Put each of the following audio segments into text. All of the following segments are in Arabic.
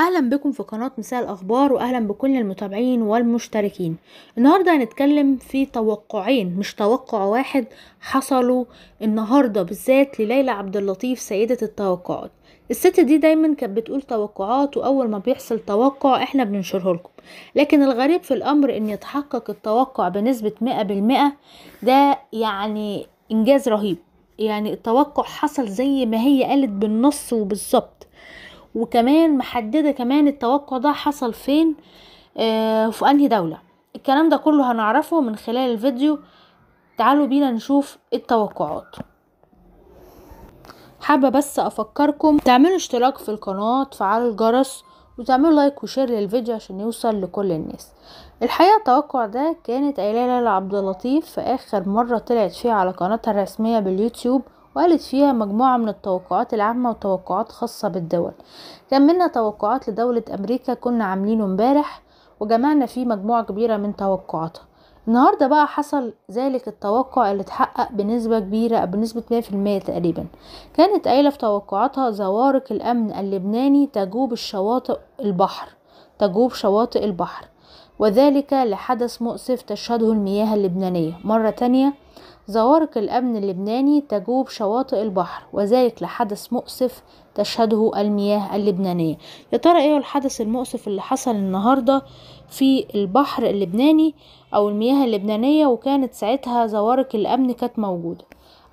اهلا بكم في قناة مساء الاخبار واهلا بكل المتابعين والمشتركين النهاردة هنتكلم في توقعين مش توقع واحد حصلوا النهاردة بالذات لليلى عبد اللطيف سيدة التوقعات الست دي دايما كانت بتقول توقعات واول ما بيحصل توقع احنا بننشره لكم لكن الغريب في الامر ان يتحقق التوقع بنسبة مئة بالمئة ده يعني انجاز رهيب يعني التوقع حصل زي ما هي قالت بالنص وبالظبط وكمان محدده كمان التوقع ده حصل فين آه، في انهي دوله الكلام ده كله هنعرفه من خلال الفيديو تعالوا بينا نشوف التوقعات حابه بس افكركم تعملوا اشتراك في القناه تفعلوا الجرس وتعملوا لايك وشير للفيديو عشان يوصل لكل الناس الحقيقه التوقع ده كانت قايله ليلى عبد اللطيف في اخر مره طلعت فيها على قناتها الرسميه باليوتيوب وقالت فيها مجموعة من التوقعات العامة وتوقعات خاصة بالدول كان منا توقعات لدولة أمريكا كنا عاملينه امبارح وجمعنا فيه مجموعة كبيرة من توقعاتها النهاردة بقى حصل ذلك التوقع اللي اتحقق بنسبة كبيرة بنسبة 100% تقريبا كانت قايلة في توقعاتها زوارق الأمن اللبناني تجوب الشواطئ البحر تجوب شواطئ البحر وذلك لحدث مؤسف تشهده المياه اللبنانية مرة تانية زوارق الأمن اللبناني تجوب شواطئ البحر وذلك لحدث مؤسف تشهده المياه اللبنانية يا ترى ايه الحدث المؤسف اللي حصل النهاردة في البحر اللبناني أو المياه اللبنانية وكانت ساعتها زوارق الأمن كانت موجودة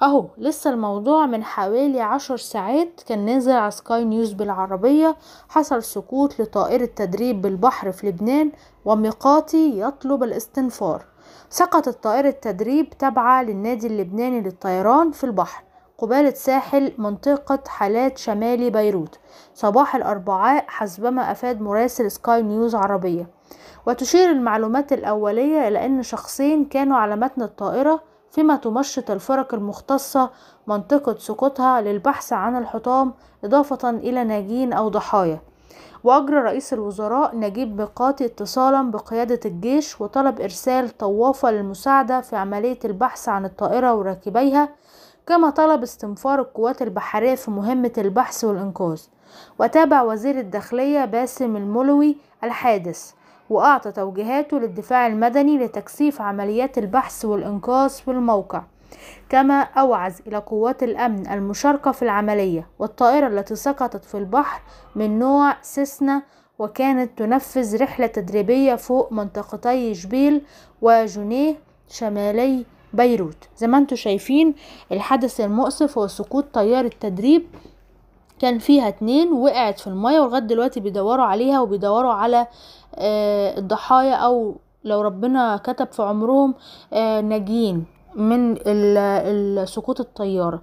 اهو لسه الموضوع من حوالي عشر ساعات كان نازل على سكاي نيوز بالعربية حصل سقوط لطائرة تدريب بالبحر في لبنان وميقاتي يطلب الاستنفار سقطت طائرة تدريب تابعة للنادي اللبناني للطيران في البحر قبالة ساحل منطقة حالات شمالي بيروت صباح الأربعاء حسبما أفاد مراسل سكاي نيوز عربية وتشير المعلومات الأولية إلى أن شخصين كانوا على متن الطائرة فيما تمشط الفرق المختصة منطقة سقوطها للبحث عن الحطام إضافة إلى ناجين أو ضحايا وأجرى رئيس الوزراء نجيب ميقاتي اتصالا بقيادة الجيش وطلب إرسال طوافة للمساعدة في عملية البحث عن الطائرة وراكبيها كما طلب استنفار القوات البحرية في مهمة البحث والإنقاذ وتابع وزير الداخلية باسم الملوي الحادث وأعطى توجيهاته للدفاع المدني لتكثيف عمليات البحث والإنقاذ في الموقع كما أوعز إلى قوات الأمن المشاركة في العملية والطائرة التي سقطت في البحر من نوع سيسنا وكانت تنفذ رحلة تدريبية فوق منطقتي جبيل وجنيه شمالي بيروت زي ما انتم شايفين الحدث المؤسف هو سقوط طيارة تدريب كان فيها اتنين وقعت في المية ولغاية دلوقتي بيدوروا عليها وبيدوروا على آه، الضحايا او لو ربنا كتب في عمرهم آه، ناجين من سقوط الطيارة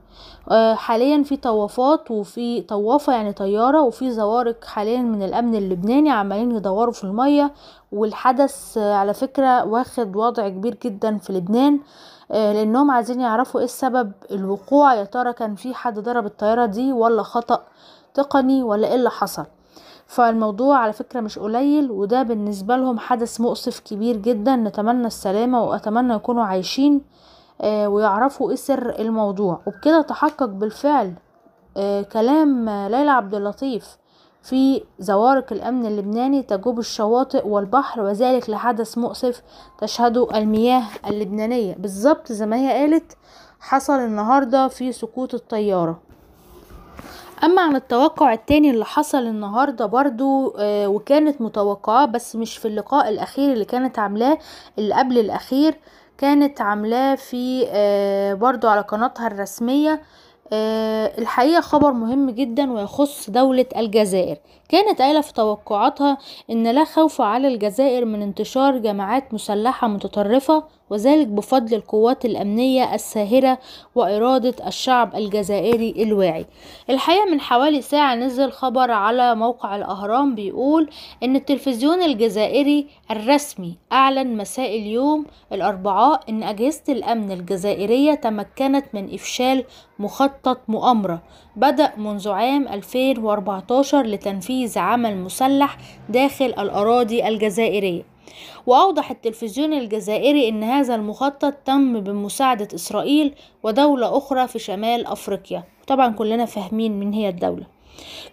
آه، حاليا في طوافات وفي طوافة يعني طيارة وفي زوارق حاليا من الامن اللبناني عمالين يدوروا في المية والحدث على فكرة واخد وضع كبير جدا في لبنان آه، لانهم عايزين يعرفوا ايه السبب الوقوع يا ترى كان في حد ضرب الطيارة دي ولا خطأ تقني ولا ايه اللي حصل فالموضوع على فكرة مش قليل وده بالنسبة لهم حدث مؤسف كبير جدا نتمنى السلامة وأتمنى يكونوا عايشين آه، ويعرفوا ايه سر الموضوع وبكده تحقق بالفعل آه، كلام ليلى عبد اللطيف في زوارق الأمن اللبناني تجوب الشواطئ والبحر وذلك لحدث مؤسف تشهده المياه اللبنانية بالظبط زي ما هي قالت حصل النهاردة في سقوط الطيارة أما عن التوقع التاني اللي حصل النهاردة برضو آه، وكانت متوقعة بس مش في اللقاء الأخير اللي كانت عاملاه اللي قبل الأخير كانت عاملاه في آه، برضو على قناتها الرسمية آه، الحقيقة خبر مهم جدا ويخص دولة الجزائر كانت قايلة في توقعاتها ان لا خوف على الجزائر من انتشار جماعات مسلحة متطرفة وذلك بفضل القوات الأمنية الساهرة وإرادة الشعب الجزائري الواعي الحقيقة من حوالي ساعة نزل خبر على موقع الأهرام بيقول إن التلفزيون الجزائري الرسمي أعلن مساء اليوم الأربعاء إن أجهزة الأمن الجزائرية تمكنت من إفشال مخطط مؤامرة بدأ منذ عام 2014 لتنفيذ عمل مسلح داخل الأراضي الجزائرية وأوضح التلفزيون الجزائري أن هذا المخطط تم بمساعدة إسرائيل ودولة أخرى في شمال أفريقيا طبعا كلنا فاهمين من هي الدولة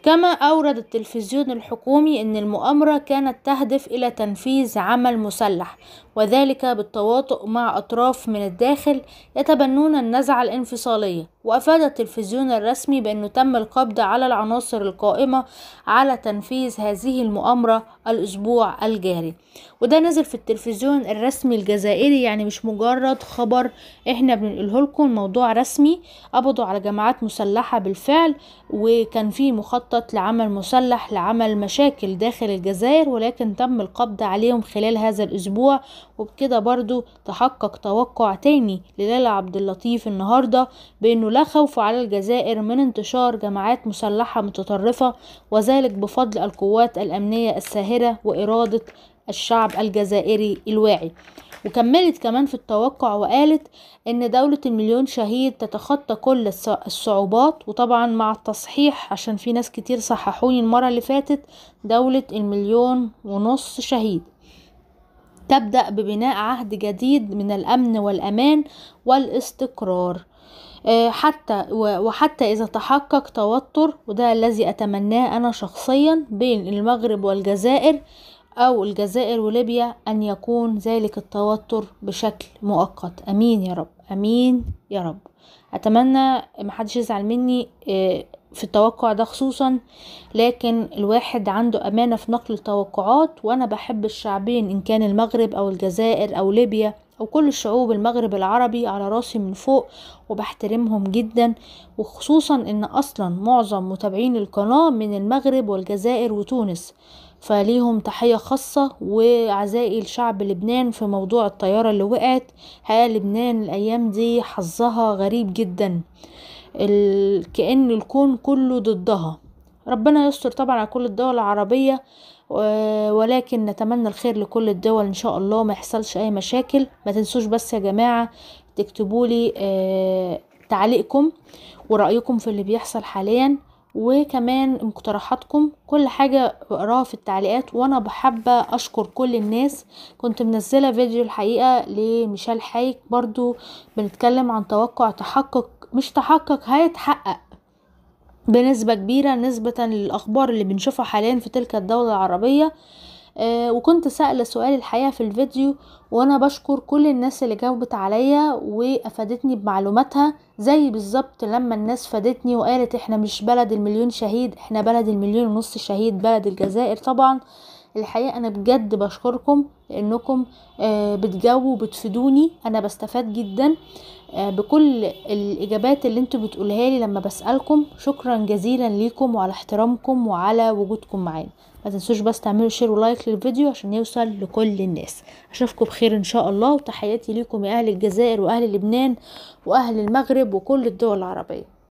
كما أورد التلفزيون الحكومي أن المؤامرة كانت تهدف إلى تنفيذ عمل مسلح وذلك بالتواطؤ مع أطراف من الداخل يتبنون النزعة الانفصالية وأفاد التلفزيون الرسمي بأنه تم القبض على العناصر القائمة على تنفيذ هذه المؤامرة الأسبوع الجاري وده نزل في التلفزيون الرسمي الجزائري يعني مش مجرد خبر احنا بنقوله لكم موضوع رسمي قبضوا على جماعات مسلحة بالفعل وكان في مخطط لعمل مسلح لعمل مشاكل داخل الجزائر ولكن تم القبض عليهم خلال هذا الأسبوع وبكده برضو تحقق توقع تاني لليلى عبد اللطيف النهاردة بأنه لا خوف على الجزائر من انتشار جماعات مسلحة متطرفة وذلك بفضل القوات الأمنية الساهرة وإرادة الشعب الجزائري الواعي وكملت كمان في التوقع وقالت ان دولة المليون شهيد تتخطى كل الصعوبات وطبعا مع التصحيح عشان في ناس كتير صححوني المرة اللي فاتت دولة المليون ونص شهيد تبدأ ببناء عهد جديد من الأمن والأمان والاستقرار آه، حتى وحتى إذا تحقق توتر وده الذي أتمناه أنا شخصيا بين المغرب والجزائر أو الجزائر وليبيا أن يكون ذلك التوتر بشكل مؤقت أمين يا رب أمين يا رب أتمنى محدش يزعل مني آه، في التوقع ده خصوصا لكن الواحد عنده أمانة في نقل التوقعات وأنا بحب الشعبين إن كان المغرب أو الجزائر أو ليبيا وكل شعوب المغرب العربي على راسي من فوق وبحترمهم جدا وخصوصا ان اصلا معظم متابعين القناة من المغرب والجزائر وتونس فليهم تحية خاصة وعزائي لشعب لبنان في موضوع الطيارة اللي وقعت حقيقة لبنان الأيام دي حظها غريب جدا كأن الكون كله ضدها ربنا يستر طبعا على كل الدول العربية ولكن نتمنى الخير لكل الدول ان شاء الله ما يحصلش اي مشاكل ما تنسوش بس يا جماعه تكتبوا لي آه، تعليقكم ورايكم في اللي بيحصل حاليا وكمان مقترحاتكم كل حاجة بقراها في التعليقات وانا بحب اشكر كل الناس كنت منزلة فيديو الحقيقة لميشيل حايك برضو بنتكلم عن توقع تحقق مش تحقق هيتحقق بنسبة كبيرة نسبة للأخبار اللي بنشوفها حاليا في تلك الدولة العربية آه، وكنت سأل سؤال الحقيقة في الفيديو وانا بشكر كل الناس اللي جاوبت عليا وافادتني بمعلوماتها زي بالظبط لما الناس فادتني وقالت احنا مش بلد المليون شهيد احنا بلد المليون ونص شهيد بلد الجزائر طبعا الحقيقه انا بجد بشكركم لانكم آه، بتجاوبوا وبتفيدوني انا بستفاد جدا آه، بكل الاجابات اللي انتوا بتقولها لي لما بسالكم شكرا جزيلا ليكم وعلى احترامكم وعلى وجودكم معانا ما تنسوش بس تعملوا شير ولايك للفيديو عشان يوصل لكل الناس اشوفكم بخير ان شاء الله وتحياتي ليكم يا اهل الجزائر واهل لبنان واهل المغرب وكل الدول العربيه